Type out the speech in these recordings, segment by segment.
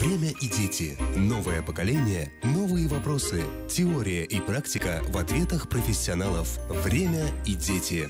Время и дети. Новое поколение, новые вопросы. Теория и практика в ответах профессионалов. Время и дети.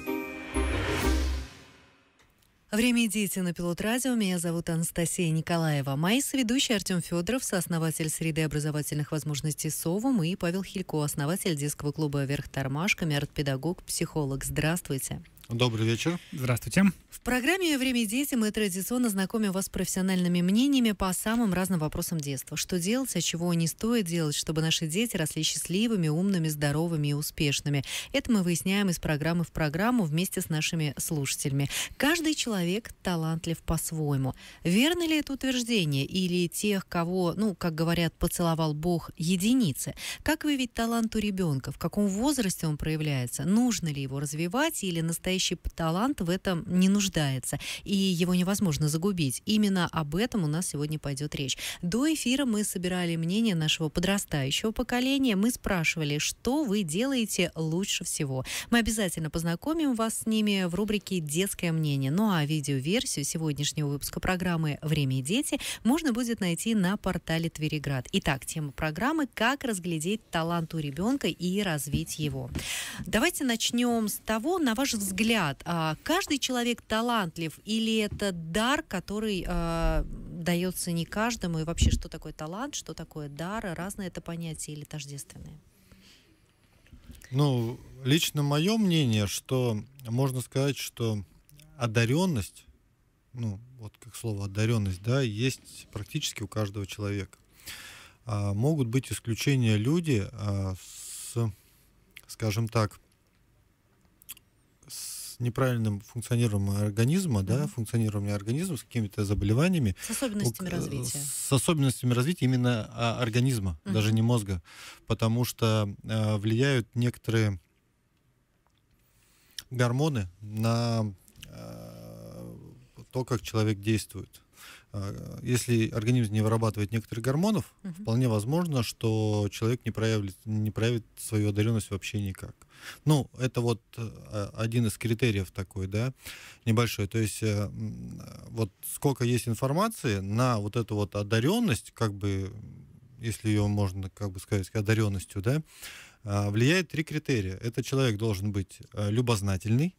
Время и дети на Пилот Радио. Меня зовут Анастасия Николаева. Мои соведущие Артем Федоров, сооснователь среды образовательных возможностей СОВУМ и Павел Хилько, основатель детского клуба «Вверх тормашками», арт-педагог, психолог. Здравствуйте. Добрый вечер. Здравствуйте. В программе «Время и дети» мы традиционно знакомим вас с профессиональными мнениями по самым разным вопросам детства. Что делать, а чего не стоит делать, чтобы наши дети росли счастливыми, умными, здоровыми и успешными. Это мы выясняем из программы в программу вместе с нашими слушателями. Каждый человек талантлив по-своему. Верно ли это утверждение? Или тех, кого, ну, как говорят, поцеловал Бог, единицы? Как выявить талант у ребенка? В каком возрасте он проявляется? Нужно ли его развивать или настоящий настоящий талант в этом не нуждается, и его невозможно загубить. Именно об этом у нас сегодня пойдет речь. До эфира мы собирали мнение нашего подрастающего поколения. Мы спрашивали, что вы делаете лучше всего. Мы обязательно познакомим вас с ними в рубрике «Детское мнение». Ну а видеоверсию сегодняшнего выпуска программы «Время и дети» можно будет найти на портале Твериград. Итак, тема программы «Как разглядеть талант у ребенка и развить его». Давайте начнем с того, на ваш взгляд, взгляд, а, каждый человек талантлив или это дар, который а, дается не каждому? И вообще, что такое талант, что такое дар? Разное это понятие или тождественные? Ну, лично мое мнение, что можно сказать, что одаренность, ну, вот как слово одаренность, да, есть практически у каждого человека. А, могут быть исключения люди а, с, скажем так, неправильным функционированием организма, mm-hmm. да, функционированием организма с какими-то заболеваниями. С особенностями у, э, развития. С особенностями развития именно а, организма, mm-hmm. даже не мозга, потому что э, влияют некоторые гормоны на э, то, как человек действует э, если организм не вырабатывает некоторых гормонов, угу. вполне возможно, что человек не проявит, не проявит свою одаренность вообще никак. Ну, это вот э, а, один из критериев такой, да, небольшой. То есть э, вот сколько есть информации на вот эту вот одаренность, как бы, если ее можно, как бы сказать, одаренностью, да, а, влияет три критерия. Это человек должен быть э, любознательный,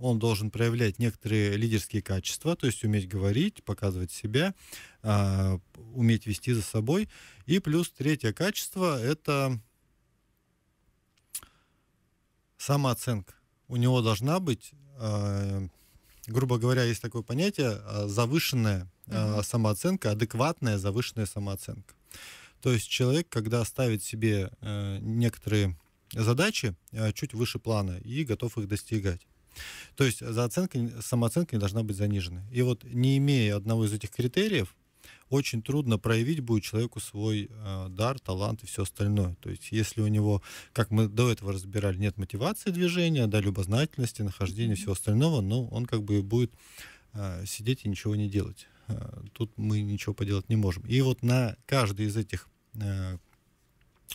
он должен проявлять некоторые лидерские качества, то есть уметь говорить, показывать себя, а, уметь вести за собой. И плюс третье качество — это самооценка у него должна быть, э, грубо говоря, есть такое понятие, э, завышенная э, самооценка, адекватная завышенная самооценка. То есть человек, когда ставит себе э, некоторые задачи э, чуть выше плана и готов их достигать. То есть за оценкой, самооценка не должна быть занижена. И вот не имея одного из этих критериев, очень трудно проявить будет человеку свой э, дар, талант и все остальное. То есть если у него, как мы до этого разбирали, нет мотивации движения, да, любознательности, нахождения, всего остального, ну, он как бы и будет э, сидеть и ничего не делать. Э, тут мы ничего поделать не можем. И вот на каждый из этих э,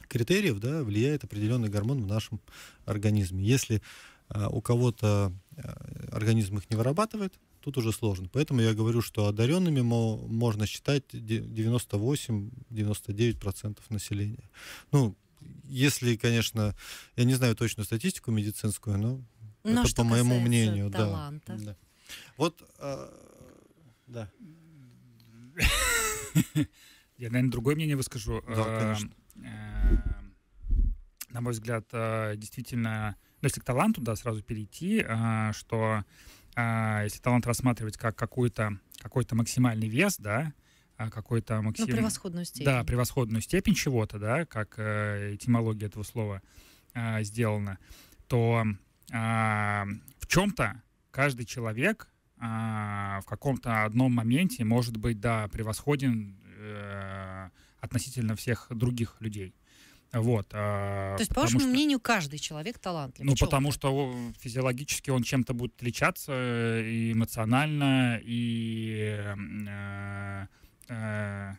критериев да, влияет определенный гормон в нашем организме. Если э, у кого-то э, организм их не вырабатывает, тут уже сложно. Поэтому я говорю, что одаренными можно считать 98-99% населения. Ну, если, конечно, я не знаю точную статистику медицинскую, но, но это по моему мнению, таланта. да. да. Вот, э, да. Я, наверное, другое мнение выскажу. Да, эм, конечно. Эм, на мой взгляд, э, действительно, ну, если к таланту, да, сразу перейти, э, что а, если талант рассматривать как какой-то какой-то максимальный вес, да, а, какой-то ну, максимальный... Ну, превосходную степень. Да, превосходную степень чего-то, да, как э, этимология этого слова а, сделана, то в чем-то каждый человек в каком-то одном моменте может быть, да, превосходен э, относительно всех других людей. Вот, а, То есть, по вашему что, мнению, каждый человек талантлив? Ну, потому что физиологически он чем-то будет отличаться и эмоционально, и э, э,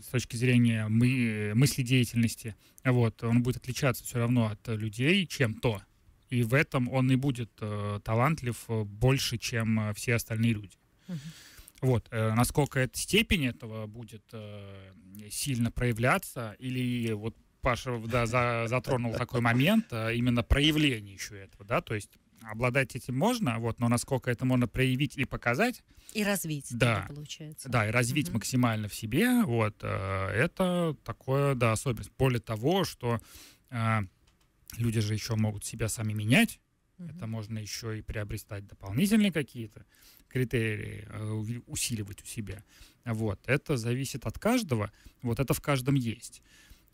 с точки зрения мы, мысли деятельности. Вот, он будет отличаться все равно от людей чем-то. И в этом он и будет э, талантлив э, больше, чем э, все остальные люди. Вот, э, насколько эта степень этого будет э, сильно проявляться, или вот Паша да, за, затронул такой момент, э, именно проявление еще этого, да, то есть обладать этим можно, вот, но насколько это можно проявить и показать. И развить, да, получается. Да, и развить угу. максимально в себе, вот, э, это такое, да, особенность. Более того, что э, люди же еще могут себя сами менять, угу. это можно еще и приобретать дополнительные какие-то критерии, э, усиливать у себя. Вот, это зависит от каждого, вот это в каждом есть.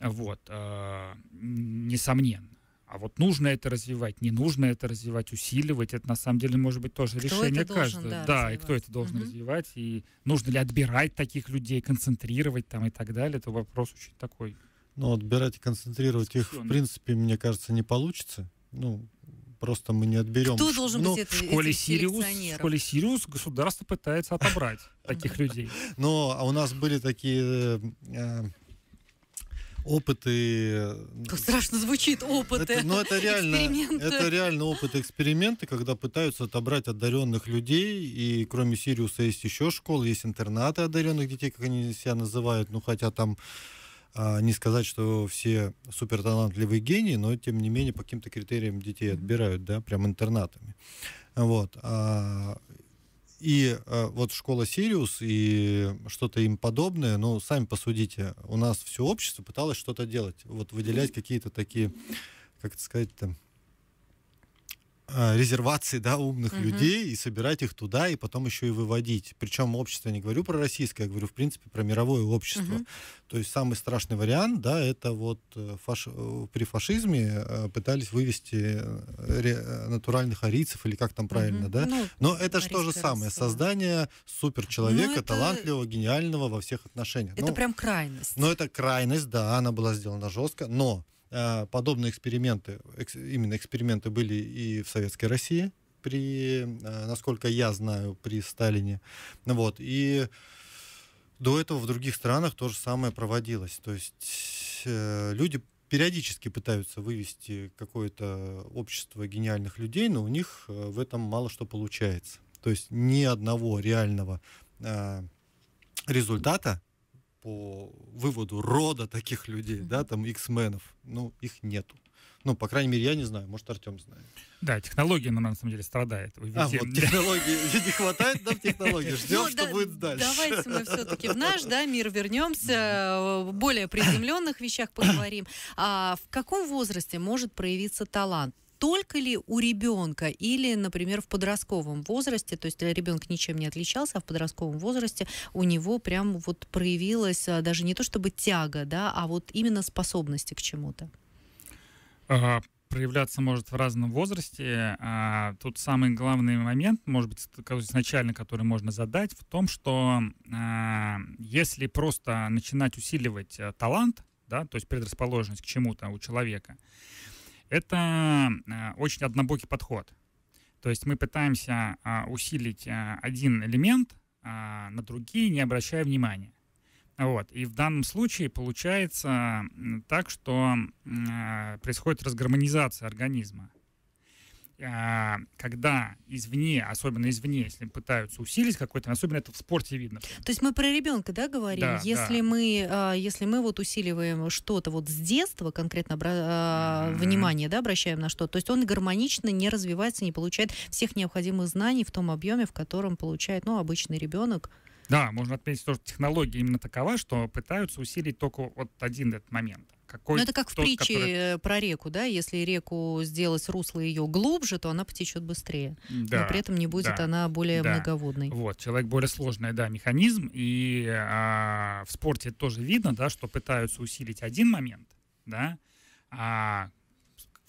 Вот, э, несомненно. А вот нужно это развивать, не нужно это развивать, усиливать, это на самом деле может быть тоже кто решение это должен, каждого. Да, да и кто это должен угу. развивать, и нужно ли отбирать таких людей, концентрировать там и так далее, это вопрос очень такой. Ну, отбирать и концентрировать их, в принципе, мне кажется, не получится. Ну, просто мы не отберем. Кто должен ну, быть в школе Сириус, в школе Сириус государство пытается отобрать таких людей. Но а у нас были такие э, э, опыты... Э, страшно звучит, опыты. Это, ну, но это реально, это реально опыты, эксперименты, когда пытаются отобрать одаренных людей, и кроме Сириуса есть еще школы, есть интернаты одаренных детей, как они себя называют, ну хотя там а, не сказать, что все суперталантливые гении, но тем не менее по каким-то критериям детей отбирают, да, прям интернатами. Вот. А, и э, вот школа Сириус и что-то им подобное, ну, сами посудите, у нас все общество пыталось что-то делать, вот выделять какие-то такие, как это сказать-то, Э, резервации да, умных угу. людей и собирать их туда, и потом еще и выводить. Причем общество, я не говорю про российское, я говорю, в принципе, про мировое общество. Угу. То есть самый страшный вариант, да, это вот э, фаш... Э, при фашизме пытались вывести ре... натуральных арийцев, или как там правильно, угу. да? Ну, Но это же то же самое. Раса. Создание суперчеловека, ну, это... талантливого, гениального во всех отношениях. Это ну, прям крайность. Ну, это крайность, да, она была сделана жестко, но а, подобные эксперименты, именно эксперименты были и в Советской России, при, а, насколько я знаю, при Сталине. Вот. И до этого в других странах то же самое проводилось. То есть э, люди периодически пытаются вывести какое-то общество гениальных людей, но у них э, в этом мало что получается. То есть ни одного реального а, результата по выводу рода таких людей, да, там, X-менов, ну, их нету. Ну, по крайней мере, я не знаю, может, Артем знает. Да, технология, ну, на самом деле, страдает. Вы а, вот технологии, не хватает нам технологий, ну ждем, что да, будет дальше. Давайте мы все-таки в наш, да, мир вернемся, в более приземленных вещах поговорим. А в каком возрасте может проявиться талант? только ли у ребенка или, например, в подростковом возрасте, то есть э, ребенок ничем не отличался, а в подростковом возрасте у него прям вот проявилась э, даже не то чтобы тяга, да, а вот именно способности к чему-то? проявляться может в разном возрасте. А тут самый главный момент, может быть, изначально, который можно задать, в том, что а, если просто начинать усиливать э, талант, да, то есть предрасположенность к чему-то у человека, это э, очень однобокий подход. То есть мы пытаемся а, усилить э, один элемент а, на другие, не обращая внимания. Вот. И в данном случае получается так, что э, происходит разгармонизация организма. А, когда извне, особенно извне, если пытаются усилить какой-то, особенно это в спорте видно. То есть мы про ребенка, да, говорим? Да, если да. мы, а, если мы вот усиливаем что-то вот с детства, конкретно mm-hmm. внимание, да, обращаем на что, то есть он гармонично не развивается, не получает всех необходимых знаний в том объеме, в котором получает, ну, обычный ребенок. Да, можно отметить, что технология именно такова, что пытаются усилить только вот один этот момент. Какой Но ну, это как тот, в притче который... Э, про реку, да? Если реку сделать русло ее глубже, то она потечет быстрее. Да, но при этом не будет да, она более да. многоводной. Вот, человек более сложный, да, механизм. И а, в спорте тоже видно, да, что пытаются усилить один момент, да, а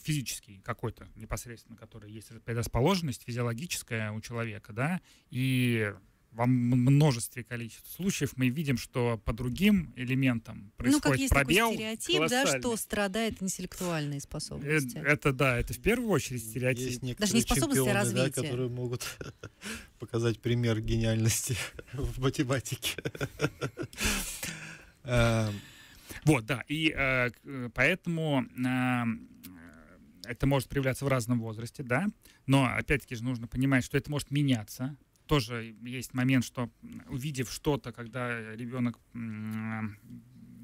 физический какой-то непосредственно, который есть предрасположенность физиологическая у человека, да, и во множестве количеств случаев мы видим, что по другим элементам происходит пробел. Ну, как есть пробел такой стереотип, да, что страдает интеллектуальные способности. Это, это да, это в первую очередь стереотип. Есть Даже не способности, а развитие. Да, которые могут показать пример гениальности в математике. Эм. Вот, да, и э, э поэтому э, это может проявляться в разном возрасте, да, но опять-таки же нужно понимать, что это может меняться, тоже есть момент, что увидев что-то, когда ребенок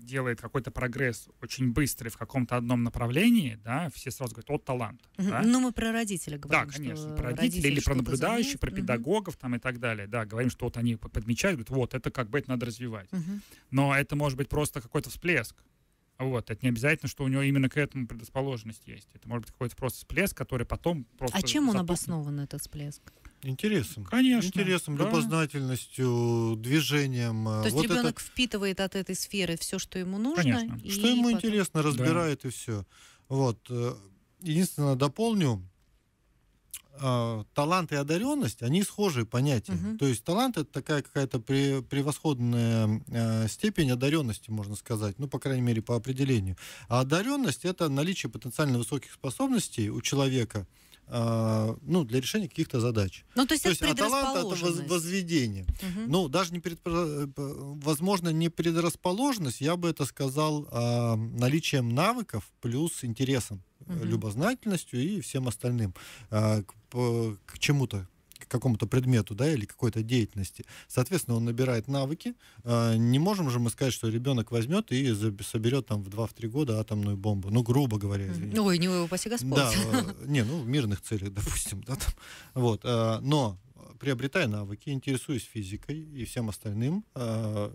делает какой-то прогресс очень быстрый в каком-то одном направлении, да, все сразу говорят, вот талант. Угу. Да? Ну, мы про родителя говорим. Да, конечно, про родителей или про наблюдающих, про педагогов угу. там и так далее. Да, говорим, что вот они подмечают, говорят, вот, это как бы это надо развивать. Угу. Но это может быть просто какой-то всплеск. Вот, это не обязательно, что у него именно к этому предрасположенность есть. Это может быть какой-то просто всплеск, который потом просто... А чем он обоснован, этот всплеск? Интересом. Конечно. Интересом, да. любознательностью, движением. То э, есть вот ребенок это... впитывает от этой сферы все, что ему нужно. Конечно. И что ему потом... интересно, разбирает да. и все. Вот. Э, единственное, дополню, э, талант и одаренность, они схожие понятия. Угу. То есть талант это такая какая-то превосходная степень одаренности, можно сказать, ну, по крайней мере, по определению. А одаренность это наличие потенциально высоких способностей у человека – а, ну, для решения каких-то задач. Ну, то есть, то это есть а это возведение. Угу. Ну, даже не предпро... Э, возможно, не предрасположенность, я бы это сказал а, наличием навыков плюс интересом, угу. любознательностью и всем остальным а, к чему-то, какому-то предмету, да, или какой-то деятельности. Соответственно, он набирает навыки. А, не можем же мы сказать, что ребенок возьмет и соберет там в 2-3 года атомную бомбу. Ну, грубо говоря, извините. Ой, не его упаси Господь. Да, э, не, ну, в мирных целях, допустим, да, там. Вот. А, но э, приобретая навыки, интересуясь физикой и всем остальным, а,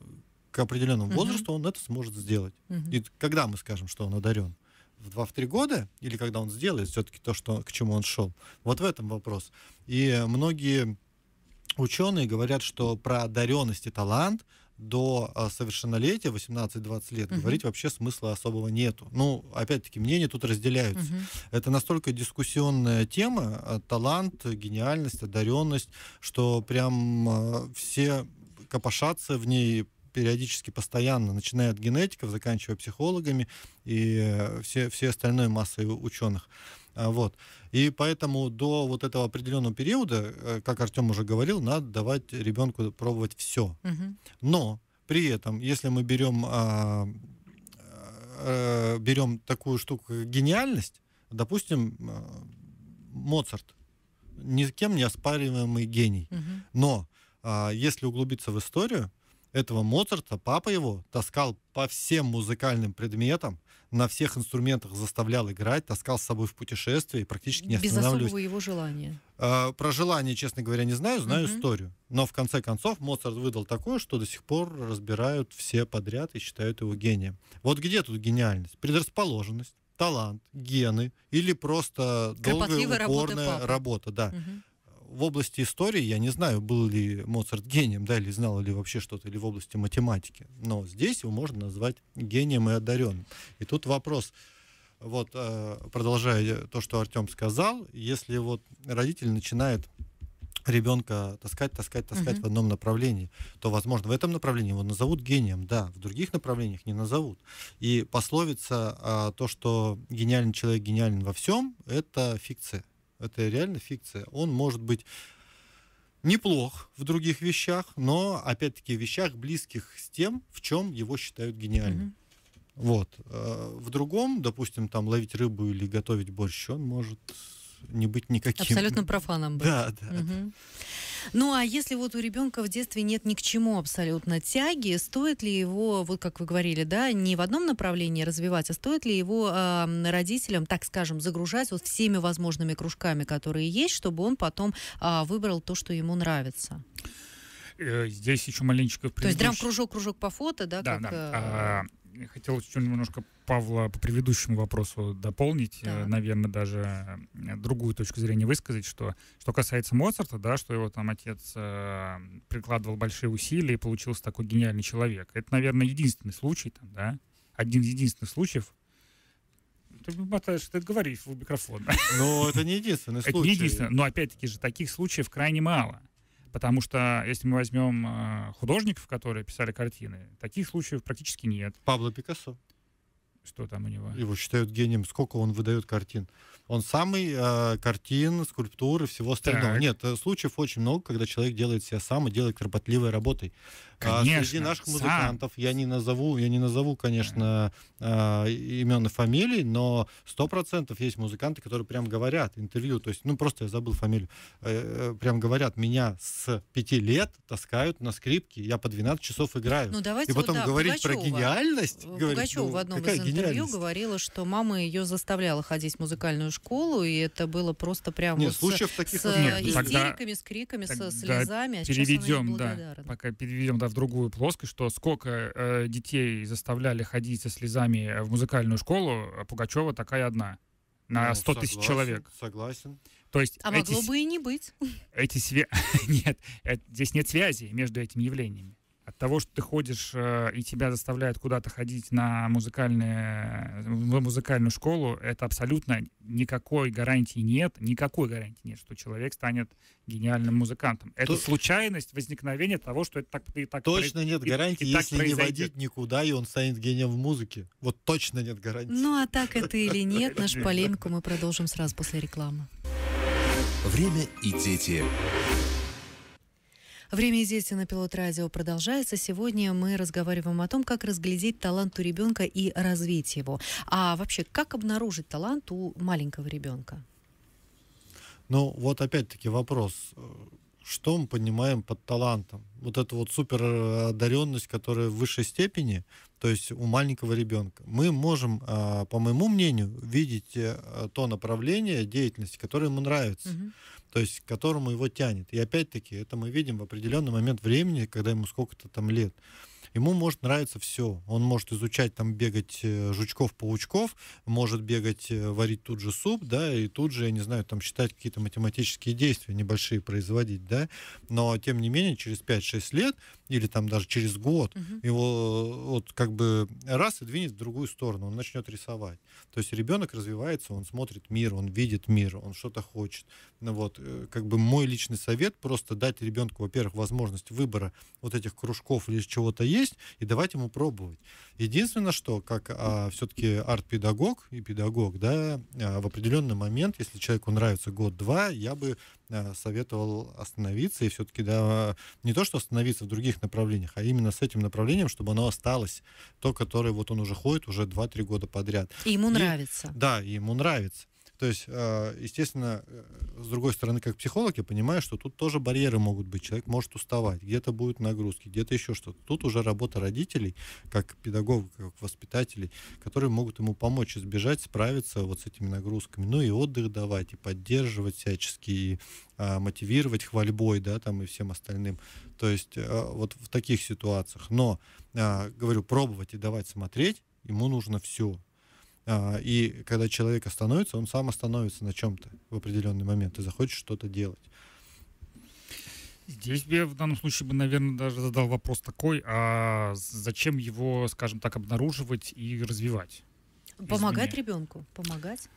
к определенному uh-huh. возрасту он это сможет сделать. Uh-huh. И когда мы скажем, что он одарен? в 2-3 года, или когда он сделает все-таки то, что, к чему он шел. Вот в этом вопрос. И многие ученые говорят, что про одаренность и талант до а, совершеннолетия, 18-20 лет, угу. говорить вообще смысла особого нету. Ну, опять-таки, мнения тут разделяются. Угу. Это настолько дискуссионная тема, а, талант, гениальность, одаренность, что прям а, все копошатся в ней периодически, постоянно, начиная от генетиков, заканчивая психологами и э, все, все остальной массой ученых. А, вот. И поэтому до вот этого определенного периода, э, как Артем уже говорил, надо давать ребенку пробовать все. Угу. Но при этом, если мы берем, а, э, берем такую штуку, как гениальность, допустим, Моцарт, ни с кем не оспариваемый гений. Угу. Но а, если углубиться в историю, этого Моцарта папа его таскал по всем музыкальным предметам, на всех инструментах заставлял играть, таскал с собой в путешествие и практически не останавливался Без особого его желания. Э, про желание, честно говоря, не знаю, знаю угу. историю. Но в конце концов Моцарт выдал такое, что до сих пор разбирают все подряд и считают его гением. Вот где тут гениальность? Предрасположенность, талант, гены или просто долгая упорная работа, работа да. Угу в области истории я не знаю, был ли Моцарт гением, да, или знал ли вообще что-то, или в области математики. Но здесь его можно назвать гением и одаренным. И тут вопрос, вот э, продолжая то, что Артем сказал, если вот родитель начинает ребенка таскать, таскать, таскать угу. в одном направлении, то, возможно, в этом направлении его назовут гением, да, в других направлениях не назовут. И пословица а, то, что гениальный человек гениален во всем, это фикция это реально фикция. Он может быть неплох в других вещах, но опять-таки в вещах близких с тем, в чем его считают гениальным. Mm-hmm. Вот. Э, в другом, допустим, там ловить рыбу или готовить борщ, он может не быть никаким. Абсолютно профаном быть. Да, да. Угу. Ну а если вот у ребенка в детстве нет ни к чему абсолютно тяги, стоит ли его, вот как вы говорили, да, не в одном направлении развивать, а стоит ли его э, родителям, так скажем, загружать вот всеми возможными кружками, которые есть, чтобы он потом э, выбрал то, что ему нравится? Э, здесь еще маленечко... Предыдущий... То есть драм-кружок, кружок по фото, да? Да, как, да. Э... А, хотел еще немножко Павла по предыдущему вопросу дополнить, да. Э, наверное, даже э, другую точку зрения высказать, что что касается Моцарта, да, что его там отец э, прикладывал большие усилия и получился такой гениальный человек. Это, наверное, единственный случай, там, да, один из единственных случаев, ты мотаешь, ты говоришь в микрофон. Но ну, это не единственный случай. Это не единственный. Но опять-таки же таких случаев крайне мало. Потому что если мы возьмем э, художников, которые писали картины, таких случаев практически нет. Пабло Пикассо. Что там у него? Его считают гением. Сколько он выдает картин? он самый э, картин, скульптуры, всего остального. Так. Нет, э, случаев очень много, когда человек делает себя сам и делает кропотливой работой. А конечно, а среди наших музыкантов сам. я не назову, я не назову, конечно, э, имен и фамилий, но сто процентов есть музыканты, которые прям говорят интервью, то есть, ну просто я забыл фамилию, э, э прям говорят, меня с пяти лет таскают на скрипке, я по 12 часов играю. Ну, давайте и потом вот, да, говорить Пугачева, про гениальность. Пугачева говорить, ну, в одном из интервью говорила, что мама ее заставляла ходить в музыкальную школу школу, и это было просто прям Нет, вот случаев с, таких с нет. Ну истериками, с криками, со слезами. А переведем, да, пока переведем да, в другую плоскость, что сколько э, детей заставляли ходить со слезами э, в музыкальную школу, а Пугачева такая одна на 100 ну, тысяч человек. Согласен. То есть а эти, могло бы и не быть. Эти свя... нет, это, здесь нет связи между этими явлениями того, что ты ходишь э, и тебя заставляют куда-то ходить на музыкальные, в музыкальную школу, это абсолютно никакой гарантии нет, никакой гарантии нет, что человек станет гениальным музыкантом. Это То... случайность возникновения того, что это так и так Точно нет гарантии, и, и если не водить никуда, и он станет гением в музыке. Вот точно нет гарантии. Ну а так это или нет, нашу полемику мы продолжим сразу после рекламы. Время и дети. Время и дети на пилот радио продолжается. Сегодня мы разговариваем о том, как разглядеть талант у ребенка и развить его. А вообще, как обнаружить талант у маленького ребенка? Ну, вот опять-таки вопрос. Что мы понимаем под талантом? Вот эта вот супер одаренность, которая в высшей степени, то есть у маленького ребенка, мы можем, а, по моему мнению, видеть э, то направление деятельности, которое ему нравится. Угу то есть к которому его тянет. И опять-таки это мы видим в определенный момент времени, когда ему сколько-то там лет. Ему может нравиться все. Он может изучать, там, бегать э, жучков-паучков, может бегать, э, варить тут же суп, да, и тут же, я не знаю, там, считать какие-то математические действия небольшие производить, да. Но, тем не менее, через 5-6 лет или там даже через год, угу. его э, вот как бы раз и двинет в другую сторону, он начнет рисовать. То есть ребенок развивается, он смотрит мир, он видит мир, он что-то хочет. Ну вот, э, как бы мой личный совет просто дать ребенку, во-первых, возможность выбора вот этих кружков или чего-то есть, и давать ему пробовать. Единственное, что как а, все-таки арт-педагог и педагог, да, а, в определенный момент, если человеку нравится год-два, я бы Э, советовал остановиться и все-таки да, не то, что остановиться в других направлениях, а именно с этим направлением, чтобы оно осталось, то, которое вот он уже ходит уже 2-3 года подряд. И ему и, нравится. Да, ему нравится. То есть, а, естественно, э, с другой стороны, как психолог, я понимаю, что тут тоже барьеры могут быть. Человек может уставать, где-то будут нагрузки, где-то еще что-то. Тут уже работа родителей, как педагогов, как воспитателей, которые могут ему помочь избежать, справиться вот с этими нагрузками. Ну и отдых давать, и поддерживать всячески, и а, мотивировать хвальбой, да, там и всем остальным. То есть а, вот в таких ситуациях. Но, а, говорю, пробовать и давать смотреть, ему нужно все. А, и когда человек остановится, он сам остановится на чем-то в определенный момент и захочет что-то делать. Здесь я в данном случае бы, наверное, даже задал вопрос такой, а зачем его, скажем так, обнаруживать и развивать? Помогать ребенку, помогать.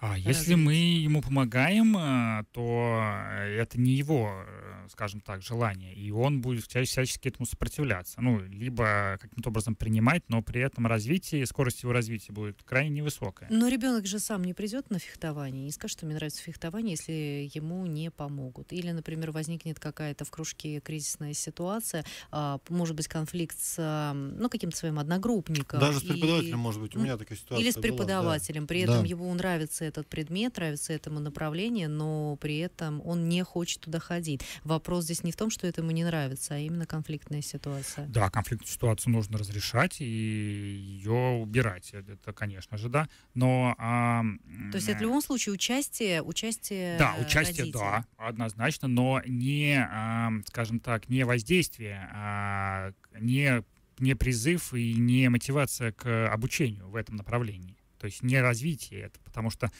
А развить. если мы ему помогаем, а, то э, это не его, э, скажем так, желание, и он будет всячески этому сопротивляться. Ну, либо каким-то образом принимать, но при этом развитие, скорость его развития будет крайне невысокая. Но ребенок же сам не придет на фехтование, не скажет, что мне нравится фехтование, если ему не помогут. Или, например, возникнет какая-то в кружке кризисная ситуация, а, может быть, конфликт с а, ну, каким-то своим одногруппником. Даже с преподавателем, и... может быть, у меня такая ситуация Или с преподавателем, была, да. при этом да. ему нравится этот предмет, нравится этому направлению, но при этом он не хочет туда ходить. Вопрос здесь не в том, что это ему не нравится, а именно конфликтная ситуация. Да, конфликтную ситуацию нужно разрешать и ее убирать. Э, это, конечно же, да. Но... А... То есть это в любом случае участие, участие Да, э, участие, родителей. да, однозначно, но не, а, скажем так, не воздействие, а не не призыв и не мотивация к обучению в этом направлении то есть не развитие это, потому что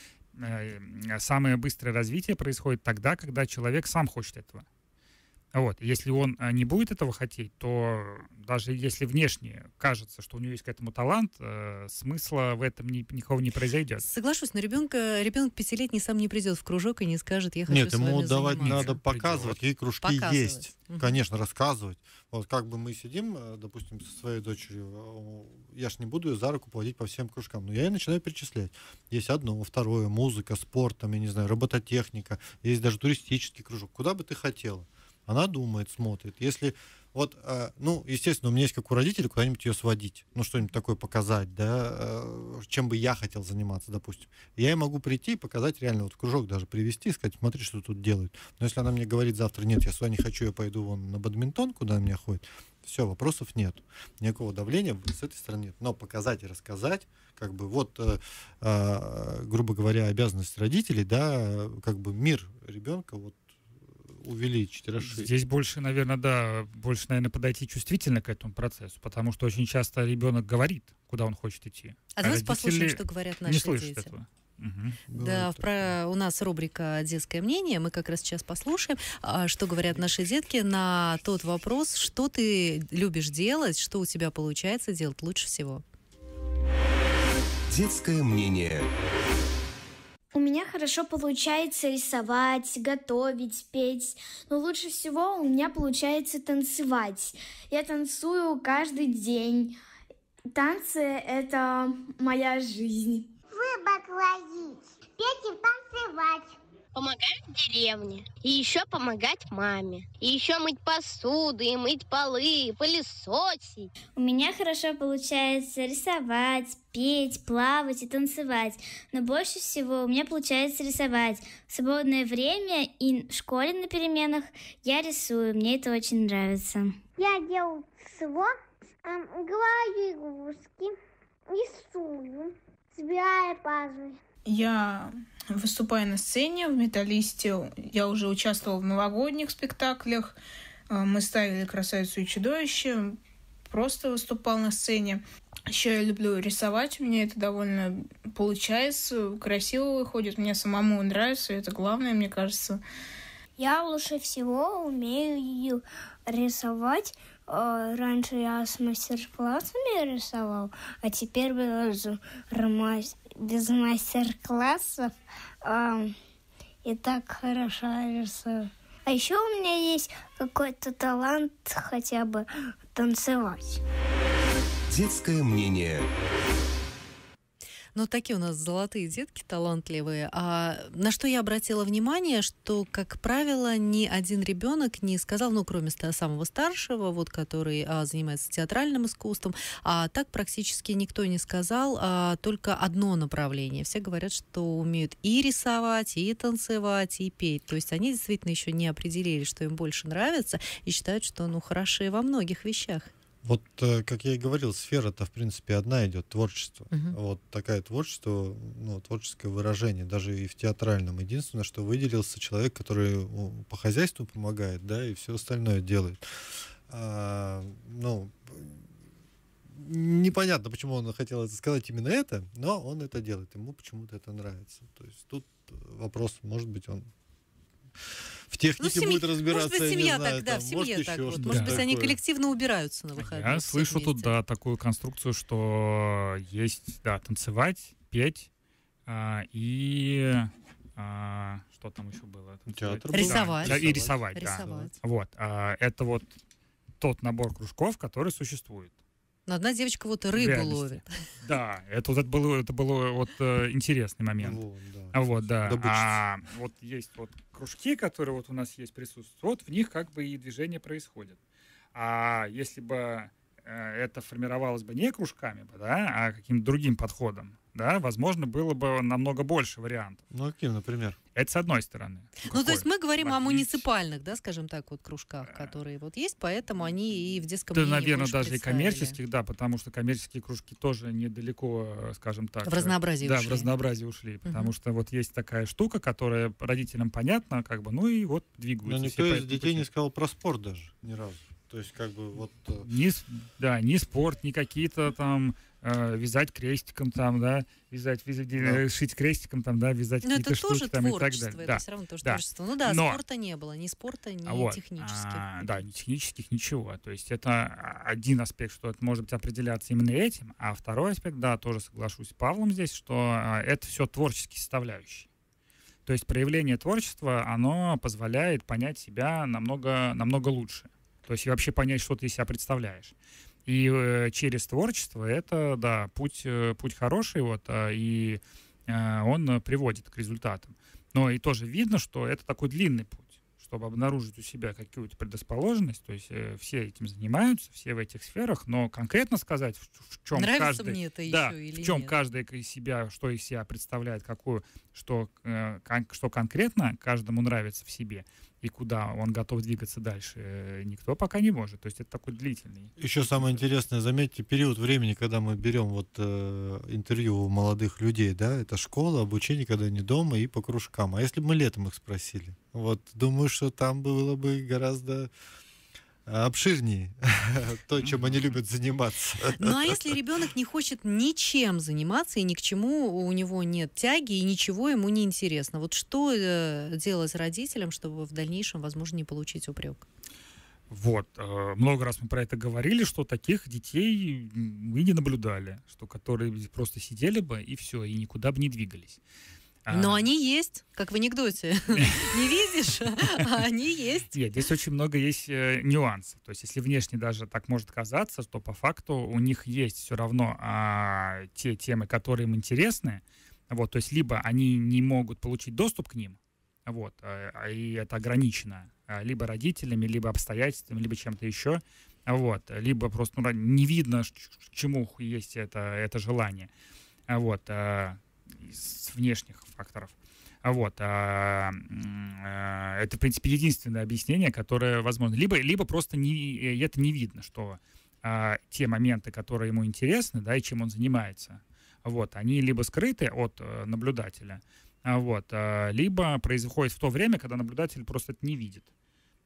э, самое быстрое развитие происходит тогда, когда человек сам хочет этого. Вот. Если он э, не будет этого хотеть, то даже если внешне кажется, что у него есть к этому талант, э, смысла в этом ни, никого не произойдет. Соглашусь, но ребенка, ребенок пятилетний сам не придет в кружок и не скажет, я хочу Нет, ему давать заниматься. надо показывать, какие кружки показывать. есть. Угу. Конечно, рассказывать. Вот как бы мы сидим, э, допустим, со своей дочерью, я ж не буду ее за руку поводить по всем кружкам, но я ей начинаю перечислять. Есть одно, второе, музыка, спорт, там, я не знаю, робототехника, есть даже туристический кружок. Куда бы ты хотела? Она думает, смотрит. Если вот, э, ну, естественно, у меня есть как у родителей куда-нибудь ее сводить, ну, что-нибудь такое показать, да, э, чем бы я хотел заниматься, допустим. Я ей могу прийти и показать реально, вот кружок даже привести, сказать, смотри, что тут делают. Но если она мне говорит завтра, нет, я сюда не хочу, я пойду вон на бадминтон, куда она меня ходит, все, вопросов нет. Никакого давления с этой стороны нет. Но показать и рассказать, как бы вот, э, э, грубо говоря, обязанность родителей, да, э, как бы мир ребенка, вот увеличить, расширить. Здесь больше, наверное, да, больше, наверное, подойти чувствительно к этому процессу, потому что очень часто ребенок говорит, куда он хочет идти. А, а давайте послушаем, что говорят наши не дети. Этого. Угу. Да, про, у нас рубрика «Детское мнение». Мы как раз сейчас послушаем, а, что говорят наши детки на тот вопрос, что ты любишь делать, что у тебя получается делать лучше всего. Детское мнение меня хорошо получается рисовать, готовить, петь, но лучше всего у меня получается танцевать. Я танцую каждый день. Танцы — это моя жизнь. Вы баклажи, петь и танцевать помогать в деревне, и еще помогать маме, и еще мыть посуду, и мыть полы, и пылесосить. У меня хорошо получается рисовать, петь, плавать и танцевать, но больше всего у меня получается рисовать. В свободное время и в школе на переменах я рисую, мне это очень нравится. Я делаю всего, эм, говорю русский, рисую, собираю пазлы. Я выступаю на сцене в «Металлисте». Я уже участвовала в новогодних спектаклях. Э, мы ставили «Красавицу и чудовище». Просто выступал на сцене. Еще я люблю рисовать, у меня это довольно получается, красиво выходит, мне самому нравится, это главное, мне кажется. Я лучше всего умею рисовать. Э, раньше я с мастер-классами рисовал, а теперь беру без мастер-классов э, и так хорошо рисую. А еще у меня есть какой-то талант хотя бы танцевать. Детское мнение. Ну, такие у нас золотые детки талантливые. А на что я обратила внимание, что, как правило, ни один ребенок не сказал, ну, кроме самого старшего, вот, который а, занимается театральным искусством, а так практически никто не сказал, а, только одно направление. Все говорят, что умеют и рисовать, и танцевать, и петь. То есть они действительно еще не определили, что им больше нравится, и считают, что, ну, хороши во многих вещах. Вот, э, как я и говорил, сфера-то, в принципе, одна идет, творчество. Угу. Вот такая творчество, ну, творческое выражение, даже и в театральном. Единственное, что выделился человек, который ну, по хозяйству помогает, да, и все остальное делает. А, ну, непонятно, почему он хотел сказать именно это, но он это делает, ему почему-то это нравится. То есть тут вопрос, может быть, он в технике ну, семь... будет разбираться. Может быть, семья так, да, в семье может, так. Вот. Может быть, они коллективно убираются на выходные. Я слышу вместе. тут, да, такую конструкцию, что есть, да, танцевать, петь а, и... А, что там еще было? Театр Рисовать. Да, и рисовать, да. Рисовать. Вот. А, это вот тот набор кружков, который существует. Но одна девочка вот рыбу ловит. Да, это вот это было, это было э, вот э, интересный момент. Вот, да. А вот, да. А, вот есть вот кружки, которые вот у нас есть, присутствуют, вот в них как бы и движение происходит. А если бы э, это формировалось бы не кружками, да, а каким-то другим подходом, да, возможно, было бы намного больше вариантов. Ну, каким, например? Это с одной стороны. Ну, Какой? то есть мы говорим Логично. о муниципальных, да, скажем так, вот кружках, э. которые вот есть, поэтому они и в детском Да, наверное, даже и коммерческих, да, потому что коммерческие кружки тоже недалеко, э, скажем так. В разнообразии. да, ушли. Да, в разнообразии ушли, потому угу. что вот есть такая штука, которая родителям понятна, как бы, ну и вот двигаются. Но никто из детей пути. не сказал про спорт даже ни разу. То есть, как бы вот. Э, ни, да, не спорт, ни какие-то там э, вязать крестиком там, да, вязать, вязать э, да. шить крестиком там, да, вязать Но какие-то штуки там и так далее. Это да. все равно тоже да. творчество. Ну да, Но... спорта не было, ни спорта, ни а вот. технических. А, да, ни технических, ничего. То есть это один аспект, что это может быть определяться именно этим, а второй аспект, да, тоже соглашусь с Павлом здесь, что а, это все творческие составляющие. То есть проявление творчества, оно позволяет понять себя намного, намного лучше. То есть вообще понять, что ты из себя представляешь. И э, через творчество это, да, путь, э, путь хороший, вот, э, и э, он приводит к результатам. Но и тоже видно, что это такой длинный путь, чтобы обнаружить у себя какую-то предрасположенность. То есть э, все этим занимаются, все в этих сферах, но конкретно сказать, в, в чем Нравится каждый, мне это да, еще или в чем нет. каждый из себя, что из себя представляет, какую, что, э, кон, что конкретно каждому нравится в себе – и куда он готов двигаться дальше, э, никто пока не может. То есть это такой длительный. Еще самое интересное, заметьте, период времени, когда мы берем вот э, интервью у молодых людей, да, это школа, обучение, когда они дома и по кружкам. А если бы мы летом их спросили? Вот думаю, что там было бы гораздо обширнее то, чем они любят заниматься. Ну а если ребенок не хочет ничем заниматься и ни к чему у него нет тяги и ничего ему не интересно, вот что э, делать родителям, чтобы в дальнейшем, возможно, не получить упрек? Вот, э, много раз мы про это говорили, что таких детей мы не наблюдали, что которые просто сидели бы и все, и никуда бы не двигались. Но они есть, как в анекдоте. Не видишь, а они есть. Нет, здесь очень много есть э, нюансов. То есть, если внешне даже так может казаться, то по факту у них есть все равно а, те темы, которые им интересны. Вот, то есть, либо они не могут получить доступ к ним, вот, э, а, и это ограничено э, либо родителями, либо обстоятельствами, либо чем-то еще, вот, либо просто ну, не видно, к чему есть это, это желание. Вот, из внешних факторов. А вот. А, а, это, в принципе, единственное объяснение, которое возможно. Либо, либо просто не, это не видно, что а, те моменты, которые ему интересны, да, и чем он занимается, вот, они либо скрыты от э, наблюдателя, а вот, либо происходит в то время, когда наблюдатель просто это не видит.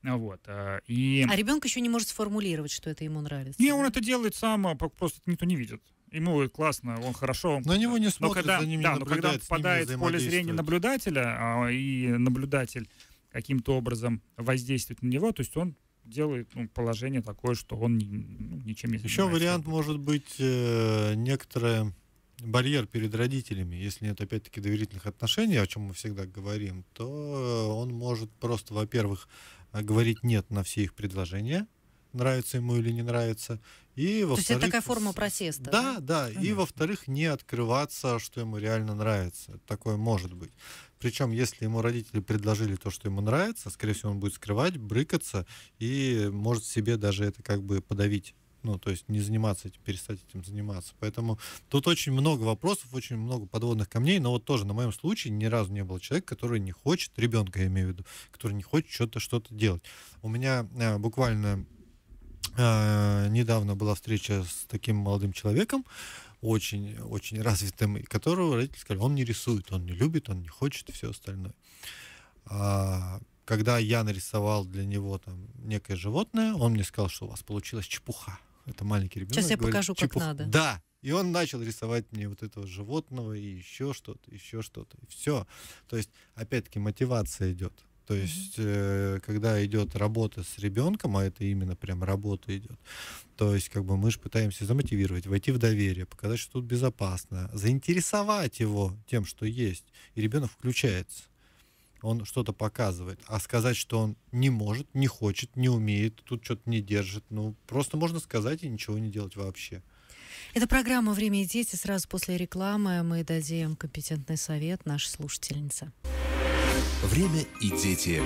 Вот, и... А ребенок еще не может сформулировать, что это ему нравится. Не, он это делает сам, просто никто не видит ему классно, он хорошо. На него не смотрят, но когда, за ними да, но когда попадает в поле зрения наблюдателя, а, и наблюдатель каким-то образом воздействует на него, то есть он делает ну, положение такое, что он ну, ничем не Еще вариант может быть э, некоторое барьер перед родителями, если нет, опять-таки, доверительных отношений, о чем мы всегда говорим, то он может просто, во-первых, э, говорить «нет» на все их предложения, нравится ему или не нравится. И, То есть это такая форма протеста? Да, да. да. И, во-вторых, не открываться, что ему реально нравится. Такое может быть. Причем, если ему родители предложили то, что ему нравится, скорее всего, он будет скрывать, брыкаться и может себе даже это как бы подавить ну, то есть не заниматься этим, перестать этим заниматься. Поэтому тут очень много вопросов, очень много подводных камней, но вот тоже на моем случае ни разу не было человека, который не хочет, ребенка я имею в виду, который не хочет что-то что-то делать. У меня э, буквально а, недавно была встреча с таким молодым человеком, очень, очень развитым, которого родители сказали, он не рисует, он не любит, он не хочет и все остальное. А, когда я нарисовал для него там некое животное, он мне сказал, что у вас получилась чепуха. Это маленький ребенок. Сейчас я говорит, покажу, чепух... как надо. Да, и он начал рисовать мне вот этого животного и еще что-то, еще что-то. И все. То есть, опять-таки, мотивация идет. То есть, э, когда идет работа с ребенком, а это именно прям работа идет, то есть, как бы мы же пытаемся замотивировать, войти в доверие, показать, что тут безопасно, заинтересовать его тем, что есть, и ребенок включается. Он что-то показывает, а сказать, что он не может, не хочет, не умеет, тут что-то не держит, ну просто можно сказать и ничего не делать вообще. Это программа «Время и дети». Сразу после рекламы мы дадим компетентный совет нашей слушательнице. «Время и дети»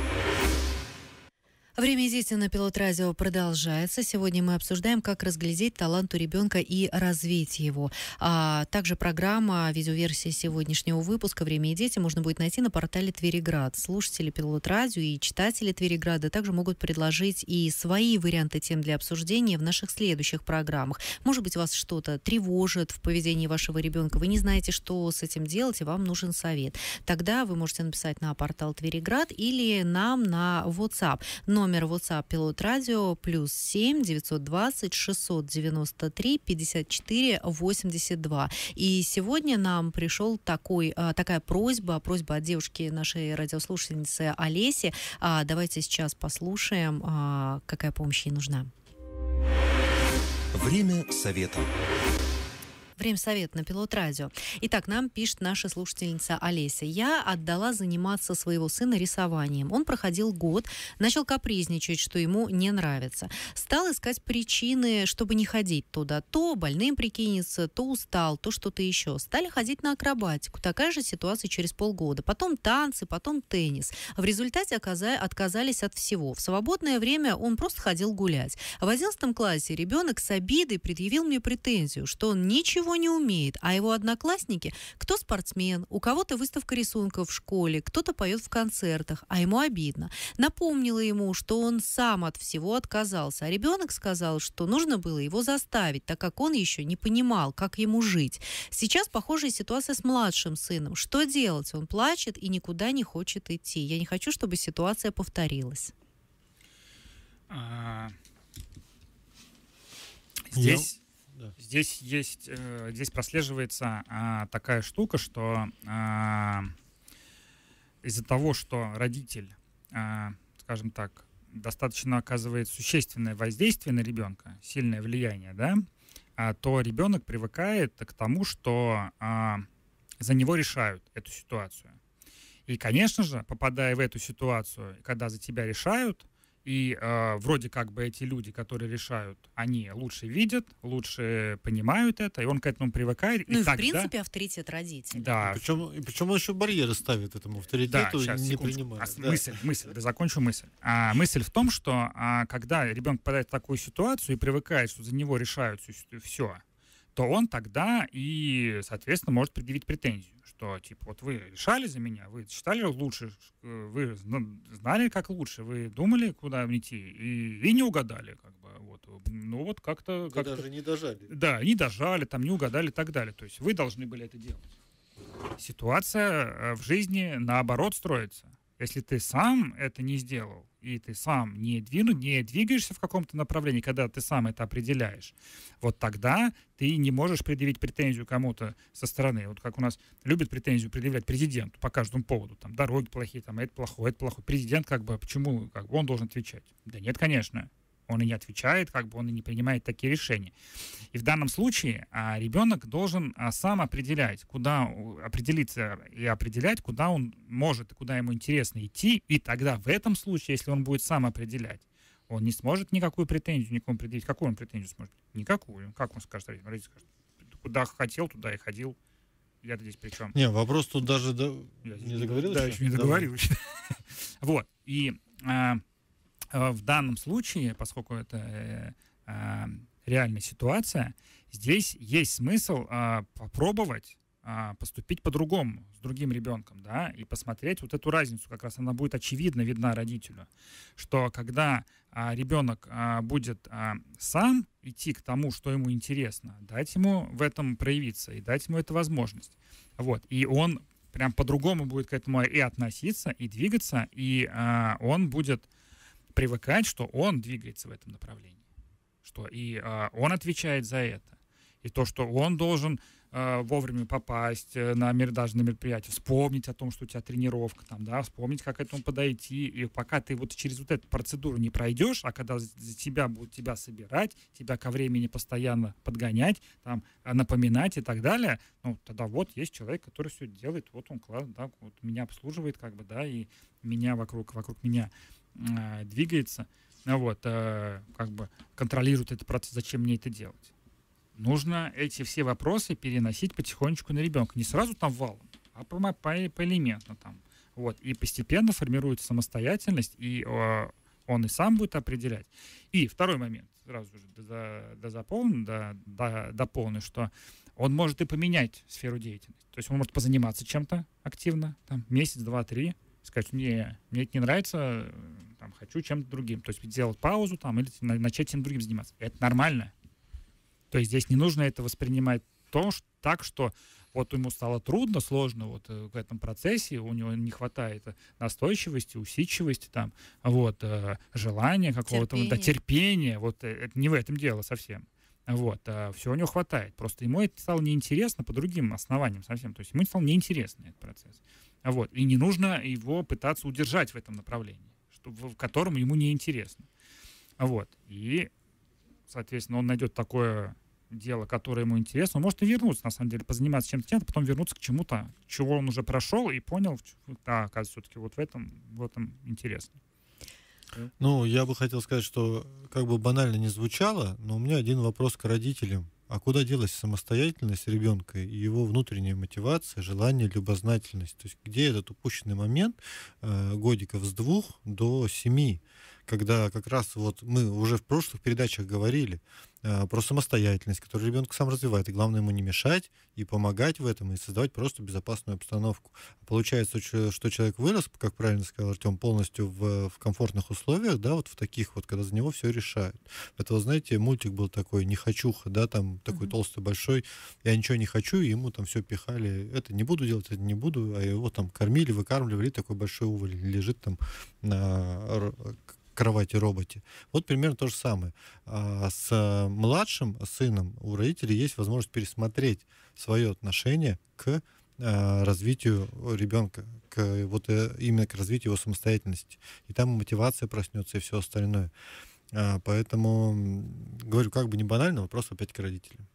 Время известия на пилот радио продолжается. Сегодня мы обсуждаем, как разглядеть талант у ребенка и развить его. А также программа, видеоверсия сегодняшнего выпуска «Время и дети» можно будет найти на портале Твериград. Слушатели пилот радио и читатели Твериграда также могут предложить и свои варианты тем для обсуждения в наших следующих программах. Может быть, вас что-то тревожит в поведении вашего ребенка, вы не знаете, что с этим делать, и вам нужен совет. Тогда вы можете написать на портал Твериград или нам на WhatsApp. Но Номер WhatsApp Пилот Радио плюс 7 920 693 54 82. И сегодня нам пришел такой, а, такая просьба, просьба от девушки нашей радиослушательницы Олеси. А, давайте сейчас послушаем, а, какая помощь ей нужна. Время совета. Время совет на Пилот Радио. Итак, нам пишет наша слушательница Олеся. Я отдала заниматься своего сына рисованием. Он проходил год, начал капризничать, что ему не нравится. Стал искать причины, чтобы не ходить туда. То больным прикинется, то устал, то что-то еще. Стали ходить на акробатику. Такая же ситуация через полгода. Потом танцы, потом теннис. В результате отказались от всего. В свободное время он просто ходил гулять. В 11 классе ребенок с обидой предъявил мне претензию, что он ничего ничего не умеет, а его одноклассники, кто спортсмен, у кого-то выставка рисунков в школе, кто-то поет в концертах, а ему обидно. Напомнила ему, что он сам от всего отказался, а ребенок сказал, что нужно было его заставить, так как он еще не понимал, как ему жить. Сейчас похожая ситуация с младшим сыном. Что делать? Он плачет и никуда не хочет идти. Я не хочу, чтобы ситуация повторилась. А, здесь да. Здесь есть, э, здесь прослеживается а, такая штука, что а, из-за того, что родитель, а, скажем так, достаточно оказывает существенное воздействие на ребенка, сильное влияние, да, то ребенок привыкает к тому, что за него решают эту ситуацию. И, конечно же, попадая в эту ситуацию, когда за тебя решают, и э, вроде как бы эти люди, которые решают, они лучше видят, лучше понимают это, и он к этому привыкает. Ну и, и так, в принципе да? авторитет родителей. Да. И причем, и причем он еще барьеры ставит этому авторитету да, сейчас, не секундочку. принимает. А, да. Мысль, мысль, да, закончу мысль. А, мысль в том, что а, когда ребенок попадает в такую ситуацию и привыкает, что за него решают все, то он тогда и, соответственно, может предъявить претензию что, типа, вот вы решали за меня, вы считали лучше, э, вы знали, как лучше, вы думали, куда идти, и, и не угадали, как бы, вот. Ну, вот как-то... как даже не дожали. Да, не дожали, там, не угадали и так далее. То есть вы должны были это делать. Ситуация э, в жизни, наоборот, строится. Если ты сам это не сделал, и ты сам не, двину, не двигаешься в каком-то направлении, когда ты сам это определяешь, вот тогда ты не можешь предъявить претензию кому-то со стороны. Вот как у нас любят претензию предъявлять президенту по каждому поводу. Там дороги плохие, там это плохое, это плохое. Президент как бы, а почему как бы, он должен отвечать? Да нет, конечно он и не отвечает, как бы он и не принимает такие решения. И в данном случае а, ребенок должен а, сам определять, куда определиться и определять, куда он может и куда ему интересно идти. И тогда в этом случае, если он будет сам определять, он не сможет никакую претензию никому предъявить. Какую он претензию сможет? Никакую. Как он скажет родителям? Родитель скажет, куда хотел, туда и ходил. Я-то здесь при чем? Не, вопрос тут даже до... я не договорился. Да, еще не договорился. Вот. И а, Э, в данном случае, поскольку это э, а, реальная ситуация, здесь есть смысл а, попробовать а, поступить по-другому с другим ребенком, да, и посмотреть вот эту разницу, как раз она будет очевидно видна родителю, что когда а, ребенок а, будет а, сам идти к тому, что ему интересно, дать ему в этом проявиться и дать ему эту возможность, вот, и он прям по-другому будет к этому и относиться, и двигаться, и а, он будет привыкать, что он двигается в этом направлении, что и э, он отвечает за это, и то, что он должен э, вовремя попасть э, на мер, даже на мероприятие, вспомнить о том, что у тебя тренировка, там, да, вспомнить, как к этому подойти, и пока ты вот через вот эту процедуру не пройдешь, а когда за тебя будут тебя собирать, тебя ко времени постоянно подгонять, там, а, напоминать и так далее, ну, тогда вот есть человек, который все делает, вот он класс, да, вот меня обслуживает, как бы, да, и меня вокруг, вокруг меня э, двигается, ну, вот, э, как бы контролирует этот процесс, зачем мне это делать? Нужно эти все вопросы переносить потихонечку на ребенка. Не сразу там валом, а по, по, по элементу там. Вот, и постепенно формируется самостоятельность, и э, он и сам будет определять. И второй момент, сразу же до, до, заполнен, до, до, что он может и поменять сферу деятельности. То есть он может позаниматься чем-то активно, там, месяц, два, три, сказать, мне, мне это не нравится, там, хочу чем-то другим. То есть сделать паузу там или начать чем-то другим заниматься. Это нормально. То есть здесь не нужно это воспринимать то, что, так, что вот ему стало трудно, сложно вот э, в этом процессе, у него не хватает настойчивости, усидчивости, там, вот, э, желания какого-то, терпения. да, терпения, вот, э, это не в этом дело совсем. Вот, а все у него хватает. Просто ему это стало неинтересно по другим основаниям совсем. То есть ему стал неинтересно этот процесс. А вот. И не нужно его пытаться удержать в этом направлении, чтобы, в котором ему неинтересно. А вот. И, соответственно, он найдет такое дело, которое ему интересно, он может и вернуться, на самом деле, позаниматься чем-то тем, а потом вернуться к чему-то, чего он уже прошел и понял, да, оказывается, все-таки вот в этом, в этом интересно. Ну, я бы хотел сказать, что как бы банально не звучало, но у меня один вопрос к родителям. А куда делась самостоятельность ребенка, его внутренняя мотивация, желание, любознательность? То есть где этот упущенный момент э, годиков с двух до семи? когда как раз вот мы уже в прошлых передачах говорили э, про самостоятельность, которую ребенок сам развивает, и главное ему не мешать и помогать в этом, и создавать просто безопасную обстановку. Получается, что человек вырос, как правильно сказал Артем, полностью в, в комфортных условиях, да, вот в таких вот, когда за него все решают. Это, вы знаете, мультик был такой «Не хочуха», да, там такой mm-hmm. толстый, большой, «Я ничего не хочу», и ему там все пихали, это не буду делать, это не буду, а его там кормили, выкармливали, такой большой уволь лежит там на кровати-роботе. Вот примерно то же самое. А, с э, младшим сыном у родителей есть возможность пересмотреть свое отношение к э, развитию ребенка, к, э, вот именно к развитию его самостоятельности. И там мотивация проснется и все остальное. А, поэтому, говорю, как бы не банально, вопрос опять к родителям.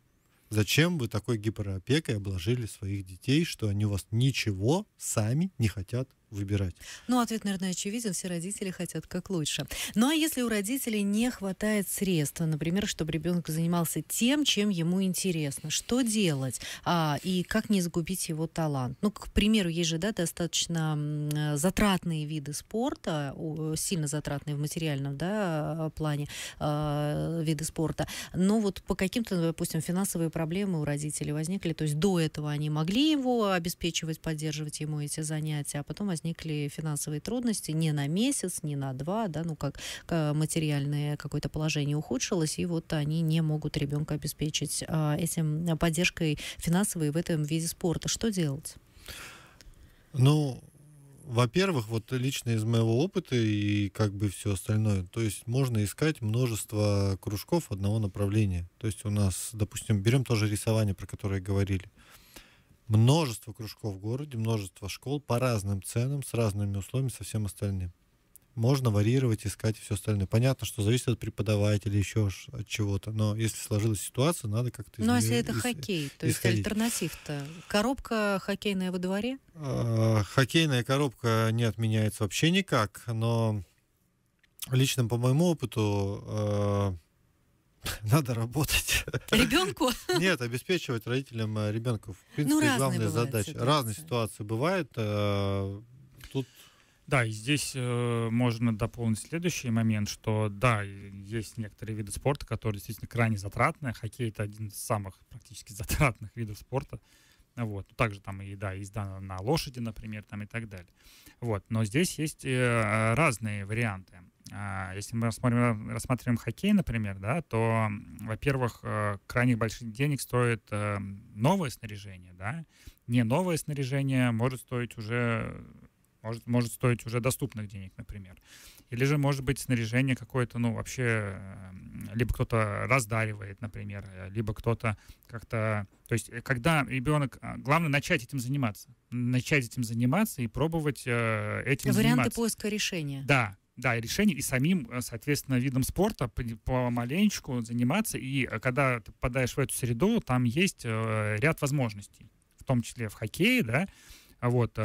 Зачем вы такой гиперопекой обложили своих детей, что они у вас ничего сами не хотят выбирать. Ну, ответ, наверное, очевиден. Все родители хотят как лучше. Ну, а если у родителей не хватает средств, например, чтобы ребенок занимался тем, чем ему интересно, что делать? А, и как не загубить его талант? Ну, к примеру, есть же да, достаточно э, затратные виды спорта, сильно затратные в материальном да, э, плане э, виды спорта. Но вот по каким-то, допустим, финансовые проблемы у родителей возникли. То есть до этого они могли его обеспечивать, поддерживать ему эти занятия, а потом возникли финансовые трудности не на месяц, не на два, да, ну как э, материальное какое-то положение ухудшилось, и вот они не могут ребенка обеспечить а, этим э, поддержкой финансовой в этом виде спорта. Что делать? Ну, во-первых, вот лично из моего опыта и как бы все остальное, то есть можно искать множество кружков одного направления. То есть у нас, допустим, берем тоже рисование, про которое говорили множество кружков в городе, множество школ по разным ценам, с разными условиями, со всем остальным. Можно варьировать, искать и все остальное. Понятно, что зависит от преподавателя, еще от чего-то. Но если сложилась ситуация, надо как-то... Ну, а если это хоккей, то есть альтернатив-то. Коробка хоккейная во дворе? А, хоккейная коробка не отменяется вообще никак, но лично по моему опыту а, надо работать. Ребенку? Нет, обеспечивать родителям э, ребенку. В принципе, ну, главная задача. Ситуации. Разные ситуации бывают. Э, тут да, и здесь э, можно дополнить следующий момент, что да, есть некоторые виды спорта, которые действительно крайне затратные. Хоккей это один из самых практически затратных видов спорта. Вот. Также там и да, езда на лошади, например, там и так далее. Вот. Но здесь есть разные варианты. А, если мы рассмотрим, рассматриваем хоккей, например, да, то, во-первых, э, крайне больших денег стоит э, новое снаряжение, да. Не новое снаряжение может стоить уже может, может стоить уже доступных денег, например. Или же, может быть, снаряжение какое-то, ну, вообще, эм, либо кто-то раздаривает, например, э, либо кто-то как-то... То есть, когда ребенок... А, главное, начать этим заниматься. Начать этим заниматься и пробовать э, этим Варианты заниматься. Варианты поиска решения. Да, да, и решений, и самим, э, соответственно, видом спорта помаленечку заниматься. И э, когда ты попадаешь в эту среду, там есть э, ряд возможностей, в том числе в хоккее, да, вот,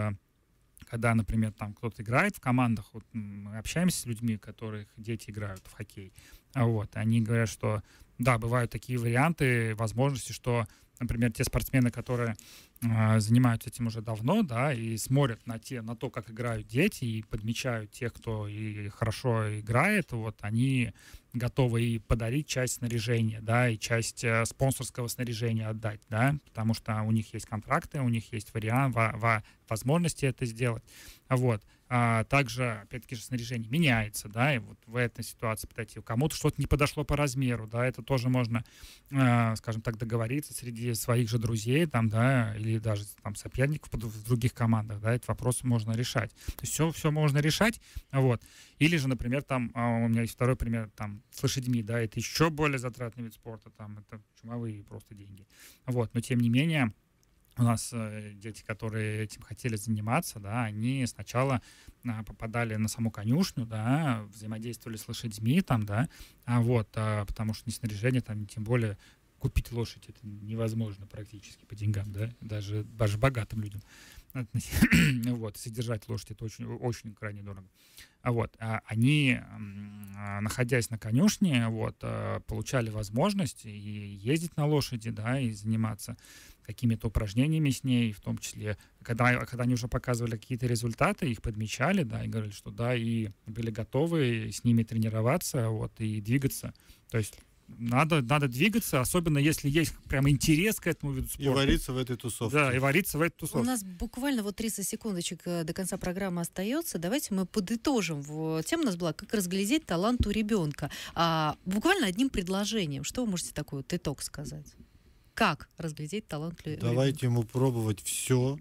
когда, например, там кто-то играет в командах, вот мы общаемся с людьми, которых дети играют в хоккей, вот, они говорят, что да, бывают такие варианты, возможности, что например, те спортсмены, которые э, занимаются этим уже давно, да, и смотрят на те, на то, как играют дети, и подмечают тех, кто и хорошо играет, вот они готовы и подарить часть снаряжения, да, и часть э, спонсорского снаряжения отдать, да, потому что у них есть контракты, у них есть вариант, во, во, возможности это сделать, вот. А, также, опять-таки же, снаряжение меняется, да, и вот в этой ситуации подойти. Кому-то что-то не подошло по размеру, да, это тоже можно, э, скажем так, договориться среди своих же друзей, там, да, или даже там соперников в других командах, да, этот вопрос можно решать. То есть все, все можно решать, вот. Или же, например, там, а, у меня есть второй пример, там, с лошадьми, да, это еще более затратный вид спорта, там, это чумовые просто деньги. Вот, но тем не менее, у нас э, дети, которые этим хотели заниматься, да, они сначала а, попадали на саму конюшню, да, взаимодействовали с лошадьми там, да, а вот, а, потому что не снаряжение там, тем более купить лошадь это невозможно практически по деньгам, да, даже, даже богатым людям. вот, содержать лошадь это очень, очень крайне дорого. А вот, а они, а, находясь на конюшне, вот, получали возможность и ездить на лошади, да, и заниматься какими-то упражнениями с ней, в том числе, когда, когда они уже показывали какие-то результаты, их подмечали, да, и говорили, что да, и были готовы с ними тренироваться, вот, и двигаться. То есть надо, надо двигаться, особенно если есть прям интерес к этому виду спорта. И вариться в этой тусовке. Да, и вариться в этой тусовке. У нас буквально вот 30 секундочек э, до конца программы остается. Давайте мы подытожим. тем у нас была «Как разглядеть талант у ребенка». А, буквально одним предложением. Что вы можете такой вот итог сказать? Как разглядеть талант ребенка? Давайте ему пробовать все,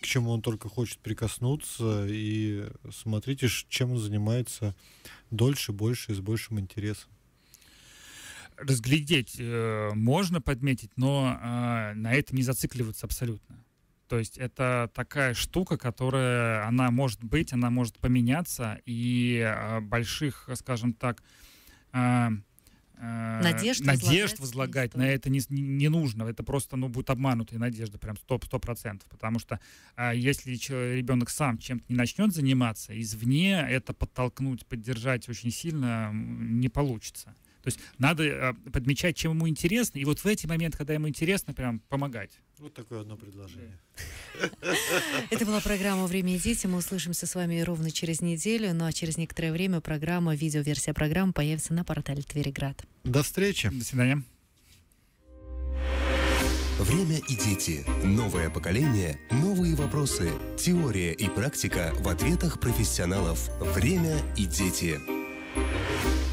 к чему он только хочет прикоснуться, и смотрите, чем он занимается дольше, больше и с большим интересом разглядеть э, можно подметить, но э, на этом не зацикливаться абсолютно. То есть это такая штука, которая, она может быть, она может поменяться, и э, больших, скажем так, э, э, надежд, надежд возлагать на это не, не нужно. Это просто ну, будет обманутая надежда, прям сто процентов, потому что э, если ребенок сам чем-то не начнет заниматься, извне это подтолкнуть, поддержать очень сильно не получится. То есть надо э, подмечать, чем ему интересно, и вот в эти моменты, когда ему интересно, прям помогать. Вот такое одно предложение. Это была программа «Время и дети». Мы услышимся с вами ровно через неделю, ну а через некоторое время программа, видеоверсия программы появится на портале Твериград. До встречи. До свидания. «Время и дети. Новое поколение. Новые вопросы. Теория и практика в ответах профессионалов. Время и дети».